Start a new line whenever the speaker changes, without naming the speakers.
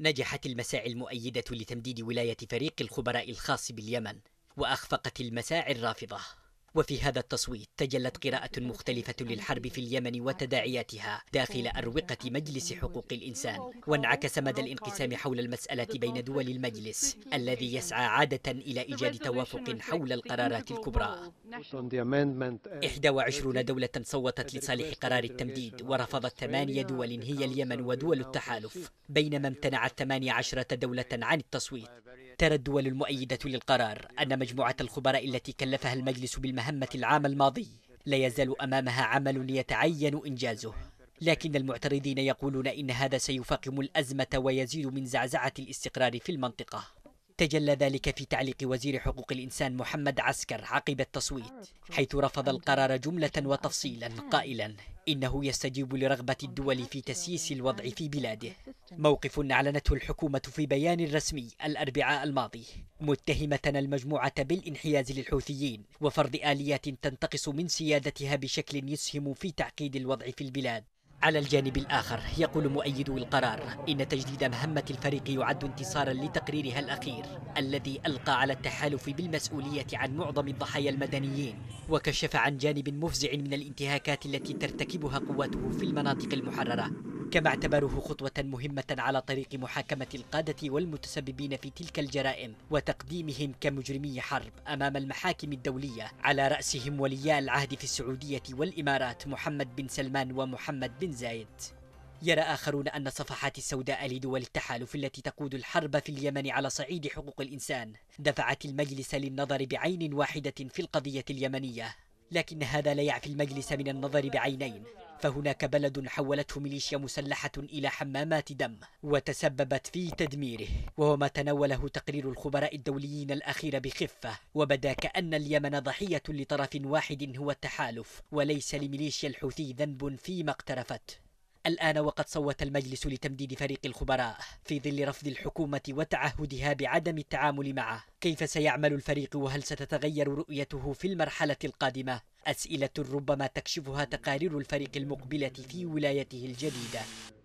نجحت المساعي المؤيدة لتمديد ولاية فريق الخبراء الخاص باليمن وأخفقت المساعي الرافضة وفي هذا التصويت تجلت قراءة مختلفة للحرب في اليمن وتداعياتها داخل أروقة مجلس حقوق الإنسان وانعكس مدى الانقسام حول المسألة بين دول المجلس الذي يسعى عادة إلى إيجاد توافق حول القرارات الكبرى 21 دولة صوتت لصالح قرار التمديد ورفضت ثمانية دول هي اليمن ودول التحالف بينما امتنعت 18 دولة عن التصويت ترى الدول المؤيدة للقرار أن مجموعة الخبراء التي كلفها المجلس بالمهمة العام الماضي لا يزال أمامها عمل يتعين إنجازه لكن المعترضين يقولون إن هذا سيفاقم الأزمة ويزيد من زعزعة الاستقرار في المنطقة تجلى ذلك في تعليق وزير حقوق الإنسان محمد عسكر عقب التصويت حيث رفض القرار جملة وتفصيلا قائلا إنه يستجيب لرغبة الدول في تسييس الوضع في بلاده موقف أعلنته الحكومة في بيان رسمي الأربعاء الماضي متهمة المجموعة بالانحياز للحوثيين وفرض آليات تنتقص من سيادتها بشكل يسهم في تعقيد الوضع في البلاد على الجانب الآخر يقول مؤيدو القرار إن تجديد مهمة الفريق يعد انتصارا لتقريرها الأخير الذي ألقى على التحالف بالمسؤولية عن معظم الضحايا المدنيين وكشف عن جانب مفزع من الانتهاكات التي ترتكبها قواته في المناطق المحررة كما اعتبروه خطوة مهمة على طريق محاكمة القادة والمتسببين في تلك الجرائم وتقديمهم كمجرمي حرب أمام المحاكم الدولية على رأسهم ولياء العهد في السعودية والإمارات محمد بن سلمان ومحمد بن زايد يرى آخرون أن الصفحات السوداء لدول التحالف التي تقود الحرب في اليمن على صعيد حقوق الإنسان دفعت المجلس للنظر بعين واحدة في القضية اليمنية لكن هذا لا يعفي المجلس من النظر بعينين فهناك بلد حولته ميليشيا مسلحة إلى حمامات دم وتسببت في تدميره وهو ما تناوله تقرير الخبراء الدوليين الأخير بخفة وبدا كأن اليمن ضحية لطرف واحد هو التحالف وليس لميليشيا الحوثي ذنب فيما اقترفت الآن وقد صوت المجلس لتمديد فريق الخبراء في ظل رفض الحكومة وتعهدها بعدم التعامل معه كيف سيعمل الفريق وهل ستتغير رؤيته في المرحلة القادمة؟ أسئلة ربما تكشفها تقارير الفريق المقبلة في ولايته الجديدة